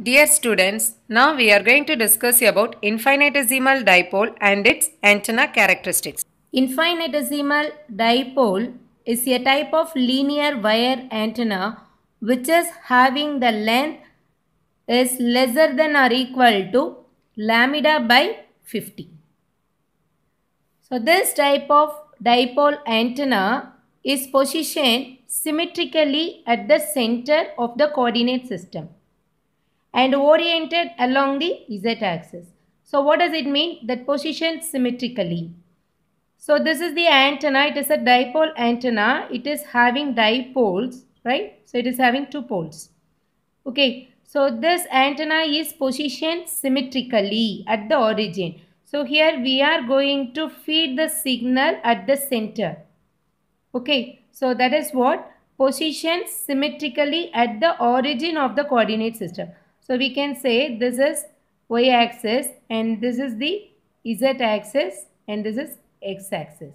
Dear students, now we are going to discuss about infinitesimal dipole and its antenna characteristics. Infinitesimal dipole is a type of linear wire antenna which is having the length is lesser than or equal to lambda by 50. So this type of dipole antenna is positioned symmetrically at the center of the coordinate system and oriented along the z axis. So what does it mean? That positioned symmetrically. So this is the antenna. It is a dipole antenna. It is having dipoles, right? So it is having two poles. Okay. So this antenna is positioned symmetrically at the origin. So here we are going to feed the signal at the center. Okay. So that is what? Positioned symmetrically at the origin of the coordinate system. So we can say this is y-axis and this is the z-axis and this is x-axis.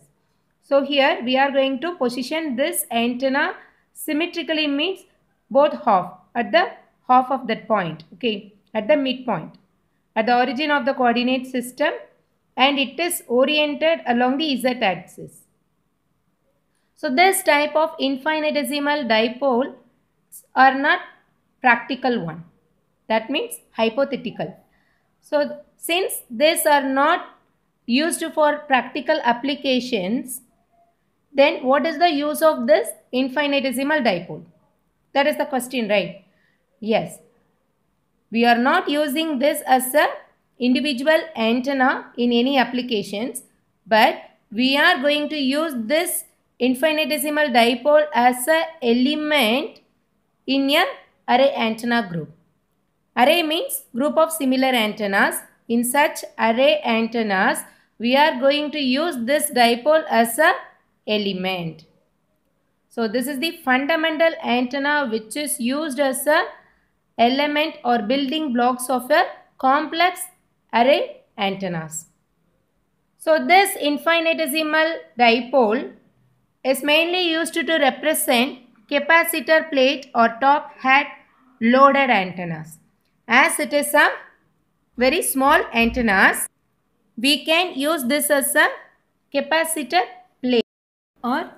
So here we are going to position this antenna symmetrically means both half at the half of that point okay at the midpoint at the origin of the coordinate system and it is oriented along the z axis. So this type of infinitesimal dipole are not practical one. That means hypothetical. So since these are not used for practical applications, then what is the use of this infinitesimal dipole? That is the question, right? Yes. We are not using this as a individual antenna in any applications, but we are going to use this infinitesimal dipole as a element in a array antenna group. Array means group of similar antennas. In such array antennas, we are going to use this dipole as a element. So this is the fundamental antenna which is used as a element or building blocks of a complex array antennas. So this infinitesimal dipole is mainly used to represent capacitor plate or top hat loaded antennas. As it is a very small antennas, we can use this as a capacitor plate or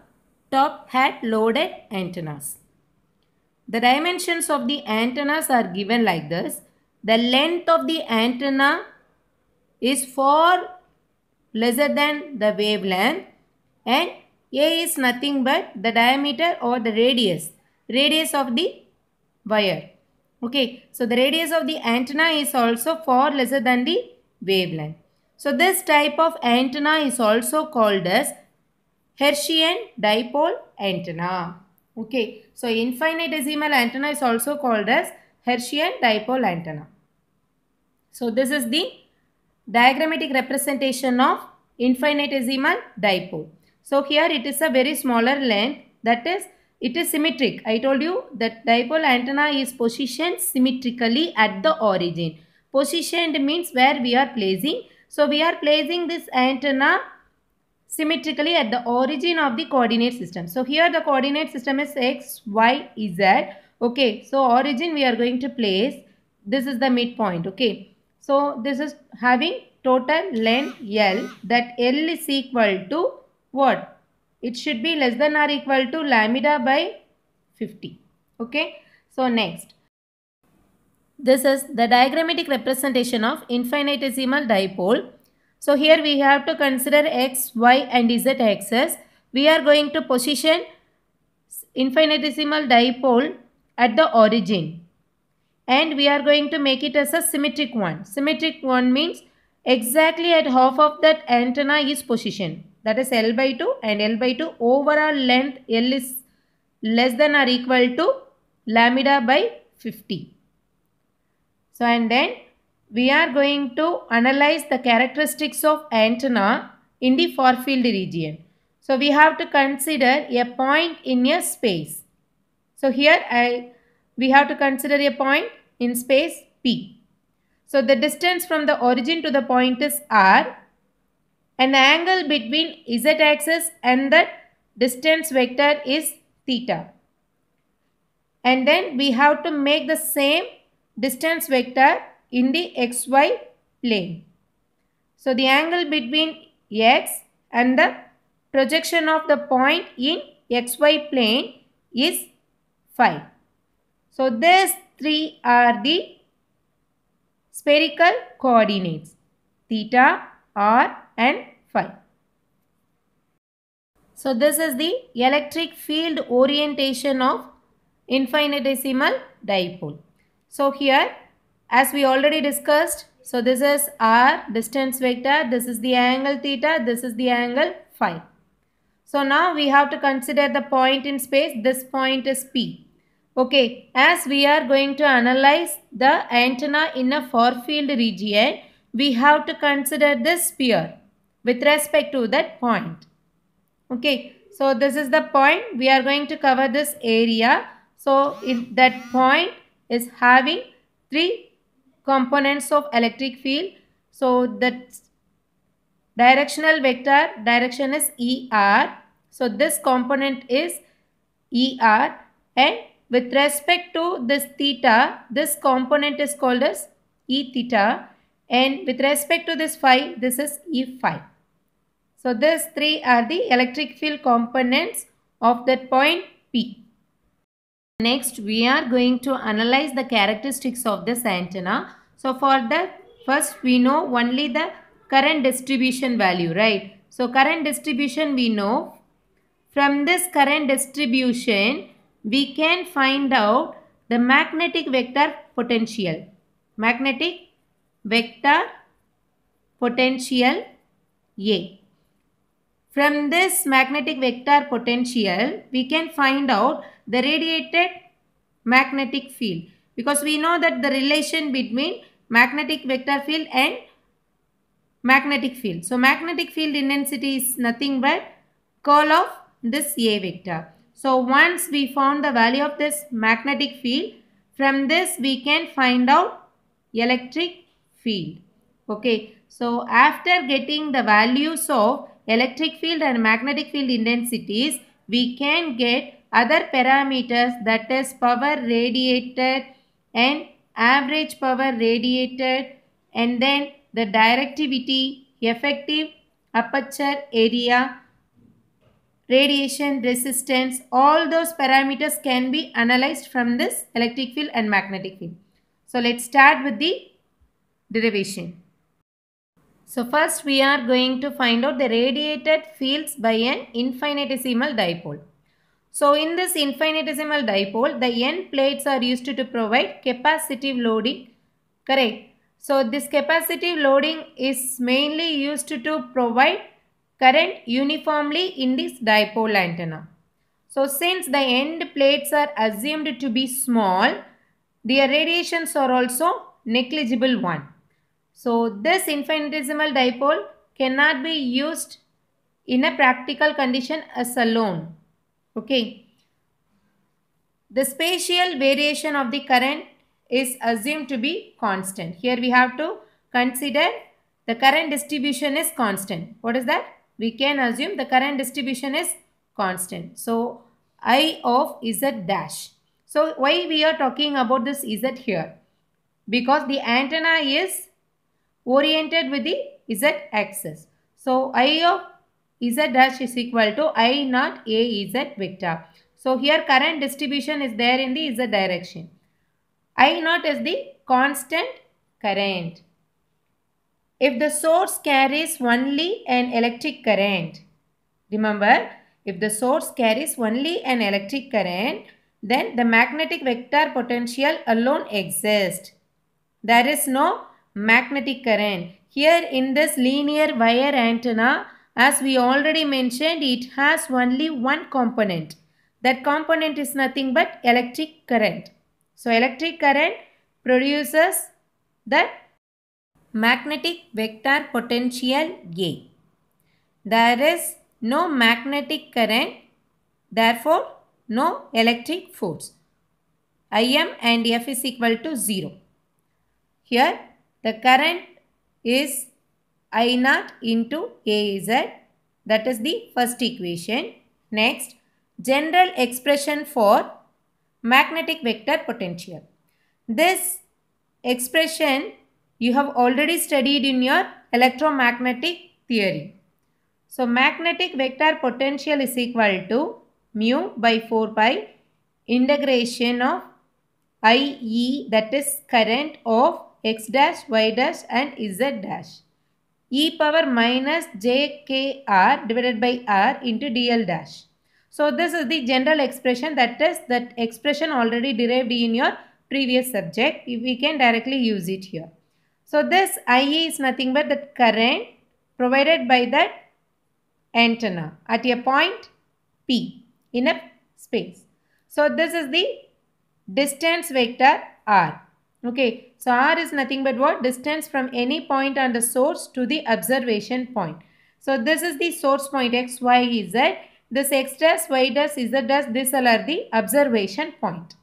top hat loaded antennas. The dimensions of the antennas are given like this. The length of the antenna is 4 lesser than the wavelength and A is nothing but the diameter or the radius, radius of the wire. Okay, so the radius of the antenna is also far lesser than the wavelength. So this type of antenna is also called as Hertzian dipole antenna. Okay, so infinitesimal antenna is also called as Hertzian dipole antenna. So this is the diagrammatic representation of infinitesimal dipole. So here it is a very smaller length that is it is symmetric. I told you that dipole antenna is positioned symmetrically at the origin. Positioned means where we are placing. So we are placing this antenna symmetrically at the origin of the coordinate system. So here the coordinate system is x, y, z. Okay, so origin we are going to place. This is the midpoint. Okay, so this is having total length L that L is equal to what? it should be less than or equal to lambda by 50. Okay. So next, this is the diagrammatic representation of infinitesimal dipole. So here we have to consider x, y and z axis. We are going to position infinitesimal dipole at the origin and we are going to make it as a symmetric one. Symmetric one means exactly at half of that antenna is positioned that is L by 2 and L by 2 overall length L is less than or equal to lambda by 50. So and then we are going to analyze the characteristics of antenna in the far field region. So we have to consider a point in a space. So here I we have to consider a point in space P. So the distance from the origin to the point is R and the angle between z axis and the distance vector is theta. And then we have to make the same distance vector in the xy plane. So the angle between x and the projection of the point in xy plane is phi. So these three are the spherical coordinates theta, r and 5. So this is the electric field orientation of infinitesimal dipole. So here as we already discussed, so this is r distance vector, this is the angle theta, this is the angle phi. So now we have to consider the point in space, this point is P. Okay, as we are going to analyze the antenna in a far field region, we have to consider this sphere with respect to that point. Okay, so this is the point. We are going to cover this area. So if that point is having three components of electric field. So the directional vector direction is ER. So this component is ER and with respect to this theta, this component is called as E theta and with respect to this phi, this is E5. So these three are the electric field components of that point P. Next, we are going to analyze the characteristics of this antenna. So for that, first we know only the current distribution value, right? So current distribution we know. From this current distribution, we can find out the magnetic vector potential. Magnetic vector potential A. From this magnetic vector potential, we can find out the radiated magnetic field because we know that the relation between magnetic vector field and magnetic field. So, magnetic field intensity is nothing but curl of this A vector. So, once we found the value of this magnetic field, from this we can find out electric field. Okay, so after getting the values of electric field and magnetic field intensities, we can get other parameters that is power radiated and average power radiated and then the directivity, effective aperture area, radiation resistance, all those parameters can be analyzed from this electric field and magnetic field. So let's start with the derivation. So first we are going to find out the radiated fields by an infinitesimal dipole. So in this infinitesimal dipole, the n plates are used to, provide capacitive loading, correct? So this capacitive loading is mainly used to provide current uniformly in this dipole antenna. So since the end plates are assumed to be small, their radiations are also negligible one. So this infinitesimal dipole cannot be used in a practical condition as a loan. Okay. The spatial variation of the current is assumed to be constant. Here we have to consider the current distribution is constant. What is that? We can assume the current distribution is constant. So I of Z dash. So why we are talking about this Z here? Because the antenna is oriented with the z axis. So I of z dash is equal to I naught A z vector. So here current distribution is there in the z direction. I naught is the constant current. If the source carries only an electric current, remember if the source carries only an electric current, then the magnetic vector potential alone exists. There is no magnetic current. Here in this linear wire antenna, as we already mentioned, it has only one component. That component is nothing but electric current. So electric current produces the magnetic vector potential A. There is no magnetic current, therefore no electric force. Im and F is equal to 0. Here the current is I naught into AZ. That is the first equation. Next, general expression for magnetic vector potential. This expression you have already studied in your electromagnetic theory. So, magnetic vector potential is equal to mu by 4 pi integration of IE that is current of x dash, y dash and z dash e power minus jkr divided by r into dl dash. So this is the general expression that is that expression already derived in your previous subject. We can directly use it here. So this IE is nothing but the current provided by that antenna at a point P in a space. So this is the distance vector R. Okay, so R is nothing but what? Distance from any point on the source to the observation point. So this is the source point x, y, z. This x dash, y dash, z dash, this all are the observation point.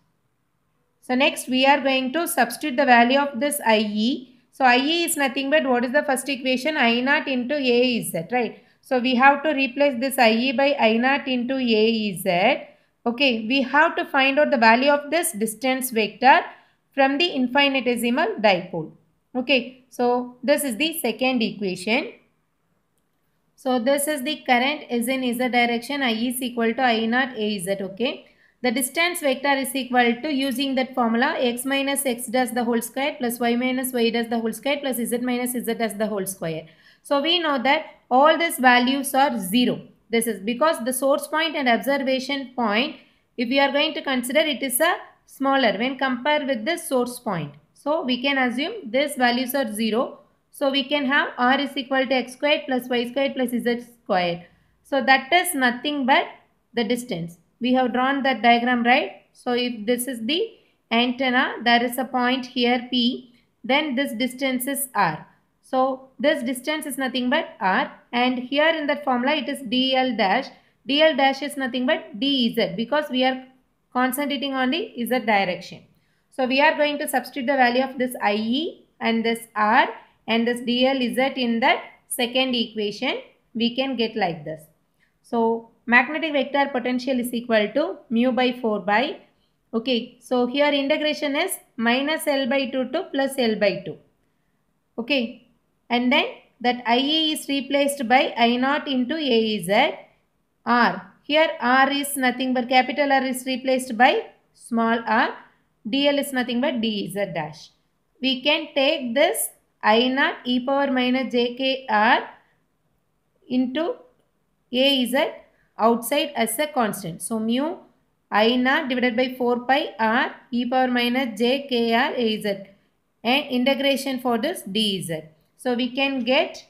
So next we are going to substitute the value of this IE. So IE is nothing but what is the first equation? I naught into A is right? So we have to replace this IE by I naught into A is Okay, we have to find out the value of this distance vector from the infinitesimal dipole. Okay, so this is the second equation. So this is the current is in is a direction I is equal to I naught A Z. Okay. The distance vector is equal to using that formula x minus x does the whole square plus y minus y does the whole square plus z minus z does the whole square. So we know that all these values are 0. This is because the source point and observation point if we are going to consider it is a smaller when compared with the source point. So we can assume this values are 0. So we can have r is equal to x squared plus y squared plus z squared. So that is nothing but the distance. We have drawn that diagram right. So if this is the antenna, there is a point here P, then this distance is r. So this distance is nothing but r and here in that formula it is dl dash. dl dash is nothing but dz because we are concentrating on the z direction. So we are going to substitute the value of this IE and this R and this DL is in that second equation we can get like this. So magnetic vector potential is equal to mu by 4 by okay so here integration is minus L by 2 to plus L by 2 okay and then that IE is replaced by I naught into AEZ R here R is nothing but capital R is replaced by small r. DL is nothing but DZ dash. We can take this I naught e power minus jkr into AZ outside as a constant. So mu I naught divided by 4 pi r e power minus jkr AZ and integration for this DZ. So we can get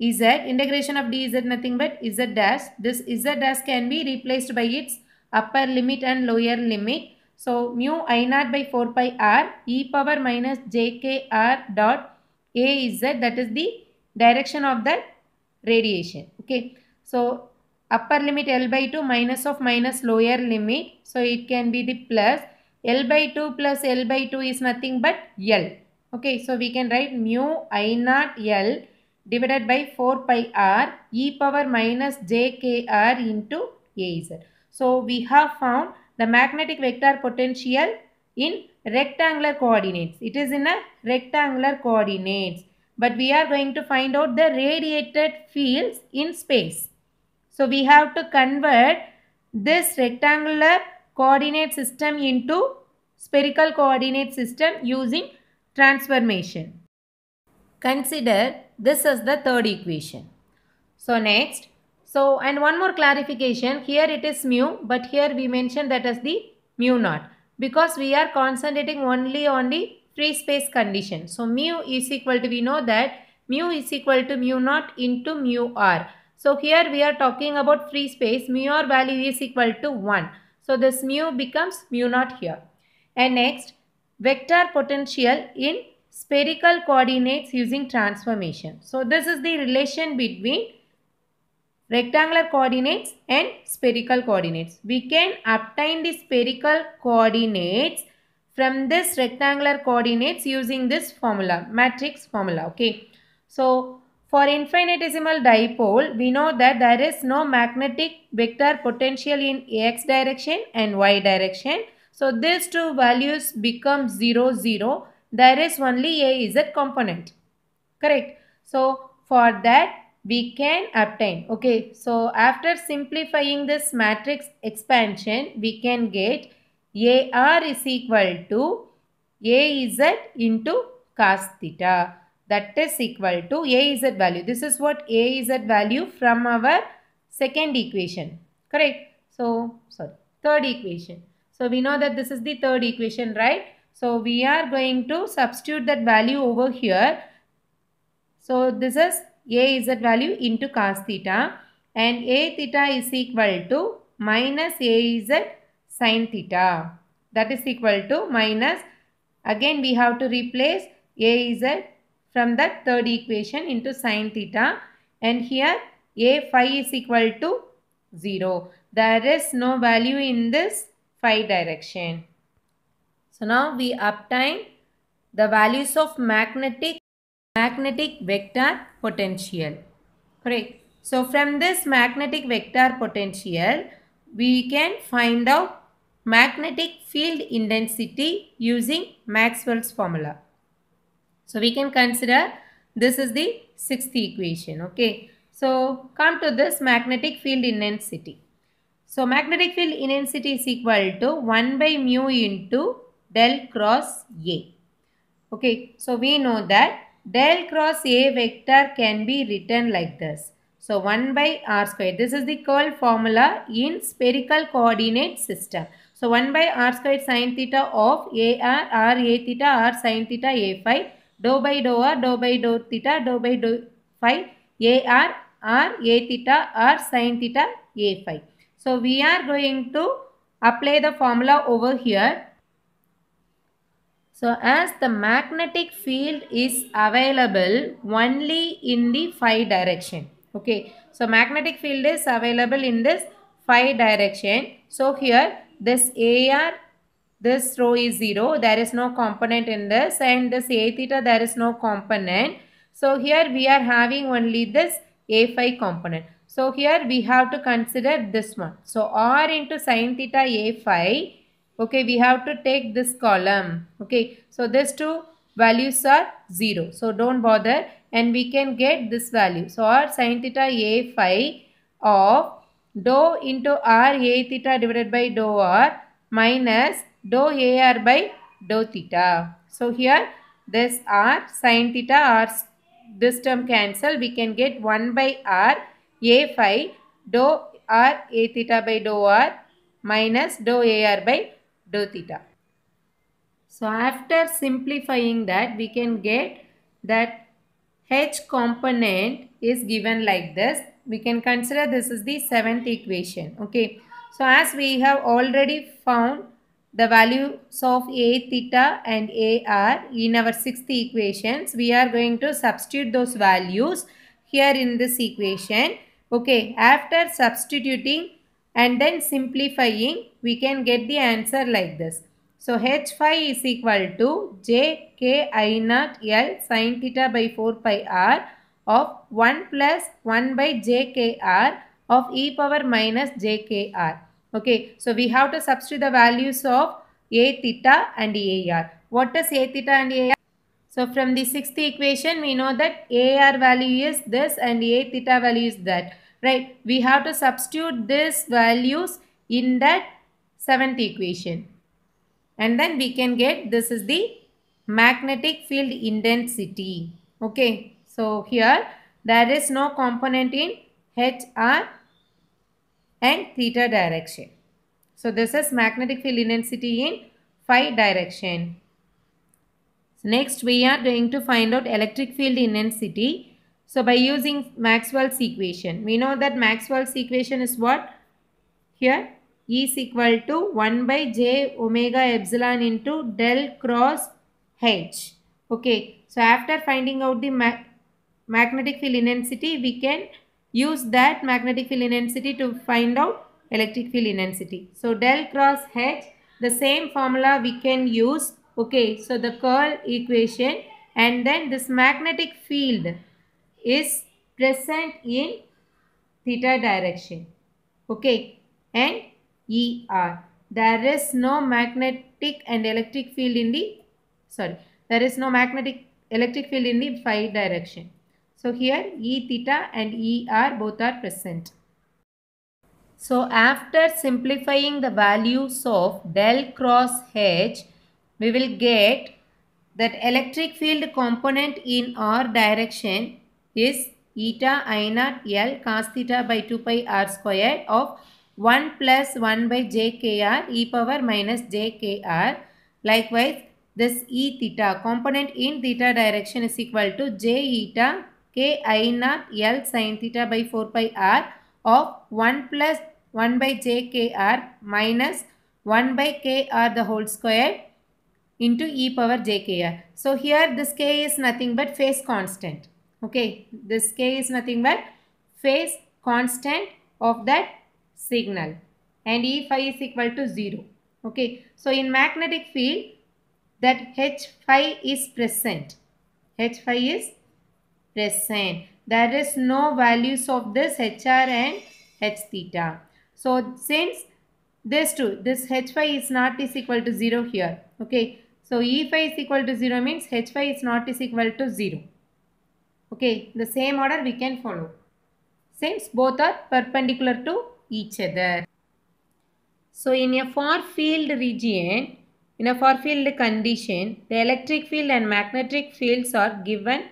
z integration of dz nothing but z dash this z dash can be replaced by its upper limit and lower limit so mu i naught by 4 pi r e power minus jkr dot a z that is the direction of that radiation okay so upper limit l by 2 minus of minus lower limit so it can be the plus l by 2 plus l by 2 is nothing but l okay so we can write mu i naught l divided by 4 pi r e power minus jkr into az. So we have found the magnetic vector potential in rectangular coordinates. It is in a rectangular coordinates. But we are going to find out the radiated fields in space. So we have to convert this rectangular coordinate system into spherical coordinate system using transformation. Consider this as the third equation. So next, so and one more clarification, here it is mu but here we mention that as the mu naught because we are concentrating only on the free space condition. So mu is equal to, we know that mu is equal to mu naught into mu r. So here we are talking about free space, mu r value is equal to 1. So this mu becomes mu naught here. And next, vector potential in spherical coordinates using transformation. So this is the relation between rectangular coordinates and spherical coordinates. We can obtain the spherical coordinates from this rectangular coordinates using this formula, matrix formula, okay. So for infinitesimal dipole, we know that there is no magnetic vector potential in x direction and y direction. So these two values become 0, 0 there is only a z component. Correct. So for that we can obtain. Okay. So after simplifying this matrix expansion we can get AR is equal to AZ into cos theta that is equal to AZ value. This is what AZ value from our second equation. Correct. So, sorry, third equation. So, we know that this is the third equation, right? So we are going to substitute that value over here. So this is A is that value into cos theta and A theta is equal to minus A is sine theta. That is equal to minus again we have to replace A is from that third equation into sine theta and here A phi is equal to 0. There is no value in this phi direction. So now we obtain the values of magnetic magnetic vector potential. Correct. So from this magnetic vector potential, we can find out magnetic field intensity using Maxwell's formula. So we can consider this is the sixth equation. Okay. So come to this magnetic field intensity. So magnetic field intensity is equal to 1 by mu into del cross A. Okay, so we know that del cross A vector can be written like this. So 1 by r square. This is the curl formula in spherical coordinate system. So 1 by r square sine theta of a r r a theta r sine theta a phi dou by dou r dou by dou theta dou by dou phi a r r a theta r sine theta a phi. So we are going to apply the formula over here so as the magnetic field is available only in the phi direction. Okay. So magnetic field is available in this phi direction. So here this AR, this rho is 0. There is no component in this and this A theta there is no component. So here we are having only this A phi component. So here we have to consider this one. So R into sine theta A phi okay we have to take this column okay so these two values are 0 so don't bother and we can get this value so our sine theta a phi of dou into r a theta divided by dou r minus dou a r by dou theta so here this r sine theta r this term cancel we can get 1 by r a phi dou r a theta by dou r minus dou a r by d theta. So after simplifying that we can get that h component is given like this. We can consider this is the seventh equation. Okay. So as we have already found the values of a theta and ar in our sixth equations, we are going to substitute those values here in this equation. Okay. After substituting and then simplifying we can get the answer like this. So H5 is equal to J K I naught L sin theta by 4 pi R of 1 plus 1 by J K R of e power minus J K R. Okay, so we have to substitute the values of A theta and AR. What is A theta and AR? So from the sixth equation we know that AR value is this and A theta value is that right? We have to substitute these values in that seventh equation. And then we can get this is the magnetic field intensity. Okay, so here there is no component in HR and theta direction. So this is magnetic field intensity in phi direction. So next we are going to find out electric field intensity so by using Maxwell's equation, we know that Maxwell's equation is what? Here E is equal to 1 by j omega epsilon into del cross H. Okay, so after finding out the ma magnetic field intensity, we can use that magnetic field intensity to find out electric field intensity. So del cross H, the same formula we can use. Okay, so the curl equation and then this magnetic field is present in theta direction. Okay. And ER. There is no magnetic and electric field in the, sorry, there is no magnetic electric field in the phi direction. So here E theta and ER both are present. So after simplifying the values of del cross H, we will get that electric field component in R direction is eta i naught L cos theta by 2 pi r squared of 1 plus 1 by j kr e power minus j kr. Likewise, this e theta component in theta direction is equal to j eta k i naught L sin theta by 4 pi r of 1 plus 1 by j kr minus 1 by kr the whole square into e power j kr. So here this k is nothing but phase constant. Okay, this K is nothing but phase constant of that signal and E phi is equal to 0. Okay, so in magnetic field that H phi is present. H phi is present. There is no values of this HR and H theta. So since this two, this H phi is not is equal to 0 here. Okay, so E phi is equal to 0 means H phi is not is equal to 0. Okay, the same order we can follow. Since both are perpendicular to each other. So in a far field region, in a far field condition, the electric field and magnetic fields are given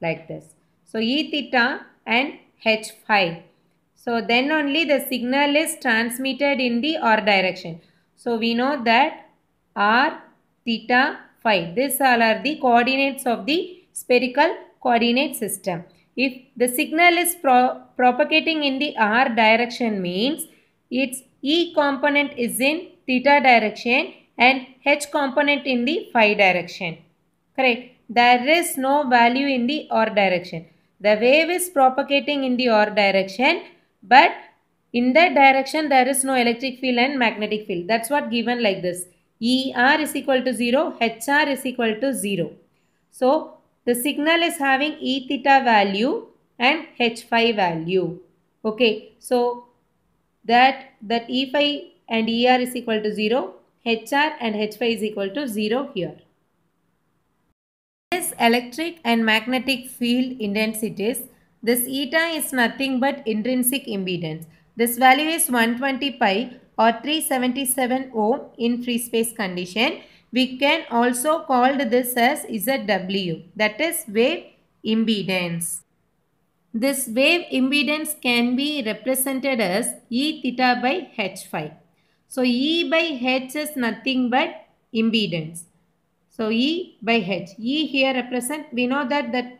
like this. So E theta and H phi. So then only the signal is transmitted in the R direction. So we know that R, theta, phi. These all are the coordinates of the spherical coordinate system. If the signal is pro propagating in the r direction means its E component is in theta direction and H component in the phi direction. Correct. There is no value in the R direction. The wave is propagating in the R direction but in that direction there is no electric field and magnetic field. That's what given like this. ER is equal to 0, HR is equal to 0. So the signal is having E theta value and H phi value. Okay, so that, that E phi and ER is equal to 0, HR and H phi is equal to 0 here. This electric and magnetic field intensities, this eta is nothing but intrinsic impedance. This value is 120 pi or 377 ohm in free space condition we can also call this as ZW that is wave impedance. This wave impedance can be represented as E theta by H phi. So E by H is nothing but impedance. So E by H. E here represent, we know that that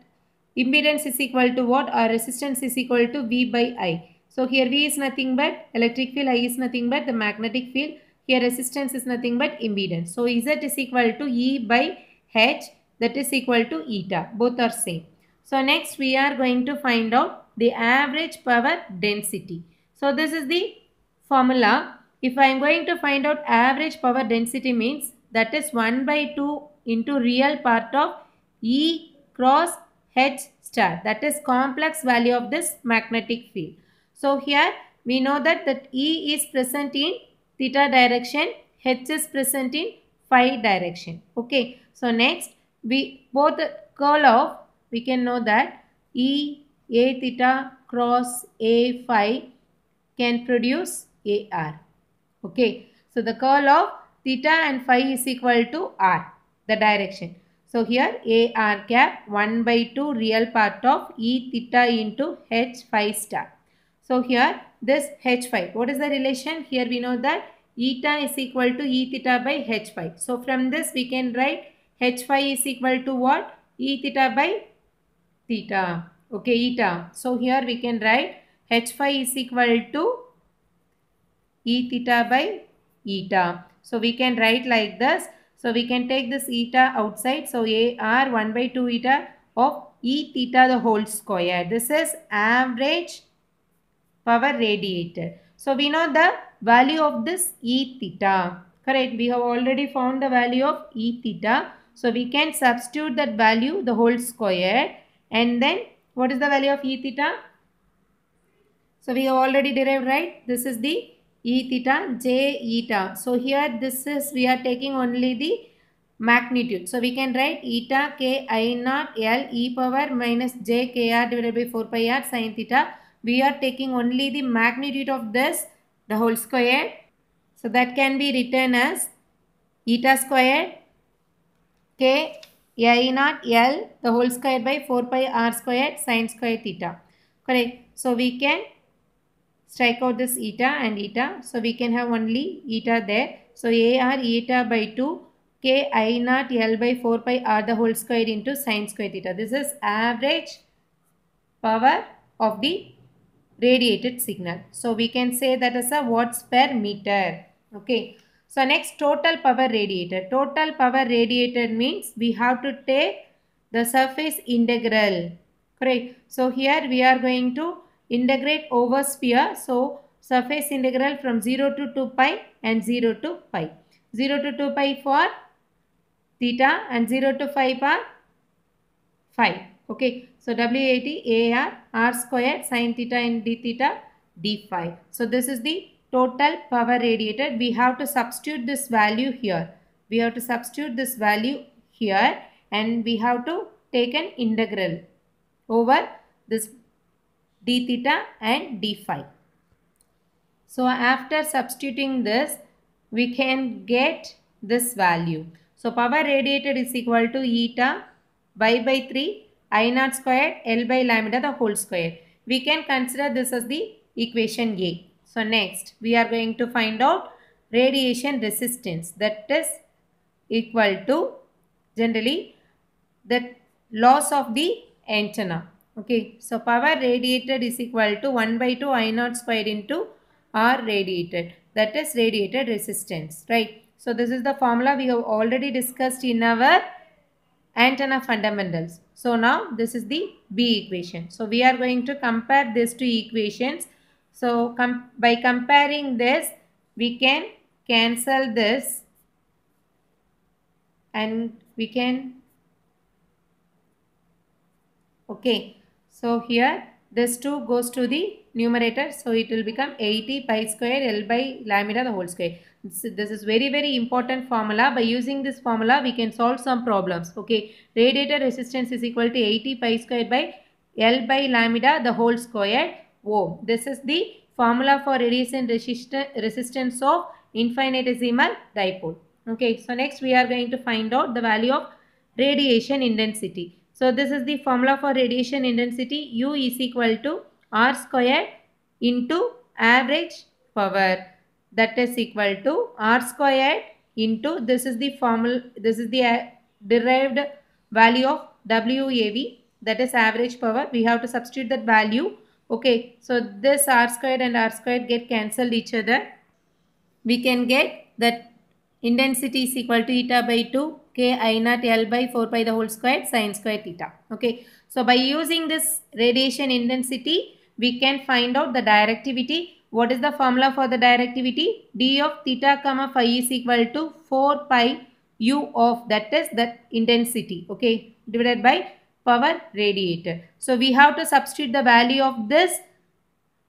impedance is equal to what our resistance is equal to V by I. So here V is nothing but electric field, I is nothing but the magnetic field here resistance is nothing but impedance. So Z is equal to E by H that is equal to eta. Both are same. So next we are going to find out the average power density. So this is the formula. If I am going to find out average power density means that is 1 by 2 into real part of E cross H star that is complex value of this magnetic field. So here we know that that E is present in theta direction, h is present in phi direction. Okay. So next we both curl of we can know that E A theta cross A phi can produce AR. Okay. So the curl of theta and phi is equal to R the direction. So here AR cap 1 by 2 real part of E theta into H phi star. So here this H5. What is the relation? Here we know that eta is equal to E theta by H5. So from this we can write H5 is equal to what? E theta by theta. Okay, eta. So here we can write H5 is equal to E theta by eta. So we can write like this. So we can take this eta outside. So AR 1 by 2 eta of E theta the whole square. This is average power radiated. So we know the value of this E theta. Correct. We have already found the value of E theta. So we can substitute that value the whole square and then what is the value of E theta? So we have already derived right. This is the E theta J eta. So here this is we are taking only the magnitude. So we can write eta k i naught L e power minus j k r divided by 4 pi r sine theta we are taking only the magnitude of this the whole square so that can be written as eta squared k i naught l the whole square by 4 pi r squared sine square theta correct so we can strike out this eta and eta so we can have only eta there so ar eta by 2 k i naught l by 4 pi r the whole square into sine square theta this is average power of the radiated signal. So we can say that as a watts per meter. Okay. So next total power radiated. Total power radiated means we have to take the surface integral. Correct. So here we are going to integrate over sphere. So surface integral from 0 to 2 pi and 0 to pi. 0 to 2 pi for theta and 0 to 5 for 5. Okay, so W80 AR R squared sine theta and d theta d phi. So this is the total power radiated. We have to substitute this value here. We have to substitute this value here and we have to take an integral over this d theta and d phi. So after substituting this, we can get this value. So power radiated is equal to eta y by 3 i naught squared L by lambda the whole square. We can consider this as the equation A. So next we are going to find out radiation resistance that is equal to generally the loss of the antenna. Okay, so power radiated is equal to 1 by 2 I naught squared into R radiated that is radiated resistance right. So this is the formula we have already discussed in our antenna fundamentals. So now this is the B equation. So we are going to compare these two equations. So com by comparing this, we can cancel this and we can, okay. So here this 2 goes to the numerator. So it will become 80 pi square L by lambda the whole square. This, is very very important formula. By using this formula we can solve some problems. Okay. Radiator resistance is equal to 80 pi squared by L by lambda the whole squared ohm. This is the formula for radiation and resistance of infinitesimal dipole. Okay, so next we are going to find out the value of radiation intensity. So this is the formula for radiation intensity. U is equal to R squared into average power that is equal to r squared into this is the formal this is the uh, derived value of WAV that is average power we have to substitute that value okay so this r squared and r squared get cancelled each other we can get that intensity is equal to eta by 2 k i naught l by 4 pi the whole square sine square theta okay so by using this radiation intensity we can find out the directivity what is the formula for the directivity? D of theta comma phi is equal to 4 pi u of that is the intensity. Okay. Divided by power radiated. So we have to substitute the value of this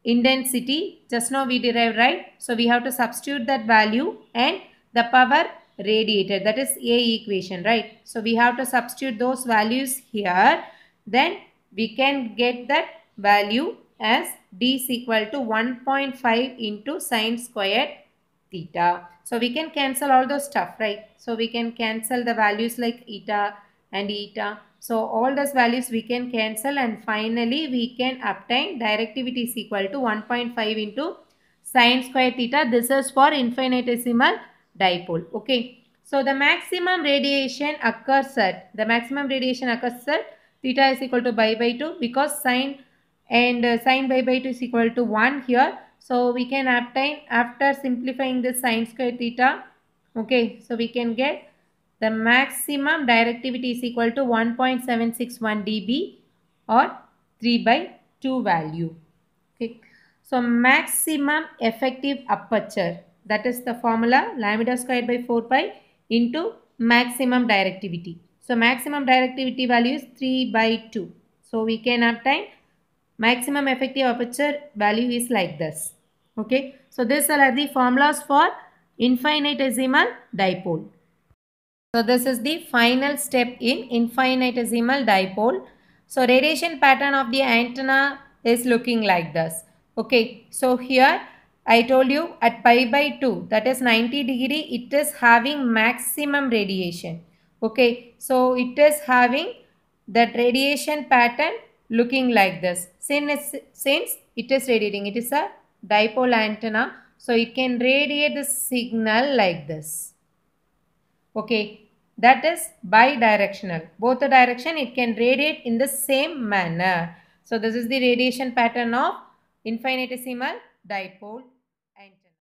intensity. Just now we derived right. So we have to substitute that value and the power radiated. That is A equation right. So we have to substitute those values here. Then we can get that value as d is equal to 1.5 into sine squared theta. So we can cancel all those stuff, right? So we can cancel the values like eta and eta. So all those values we can cancel and finally we can obtain directivity is equal to 1.5 into sine square theta. This is for infinitesimal dipole. Okay. So the maximum radiation occurs at, the maximum radiation occurs at theta is equal to pi by 2 because sine and uh, sine by by 2 is equal to 1 here. So we can obtain after simplifying this sine square theta. Okay, so we can get the maximum directivity is equal to 1.761 dB or 3 by 2 value. Okay, so maximum effective aperture that is the formula lambda squared by 4 pi into maximum directivity. So maximum directivity value is 3 by 2. So we can obtain Maximum effective aperture value is like this. Okay. So, this are the formulas for infinitesimal dipole. So, this is the final step in infinitesimal dipole. So, radiation pattern of the antenna is looking like this. Okay. So, here I told you at pi by 2 that is 90 degree it is having maximum radiation. Okay. So, it is having that radiation pattern looking like this. Since, since it is radiating, it is a dipole antenna. So it can radiate the signal like this. Okay, that is bidirectional. Both the direction it can radiate in the same manner. So this is the radiation pattern of infinitesimal dipole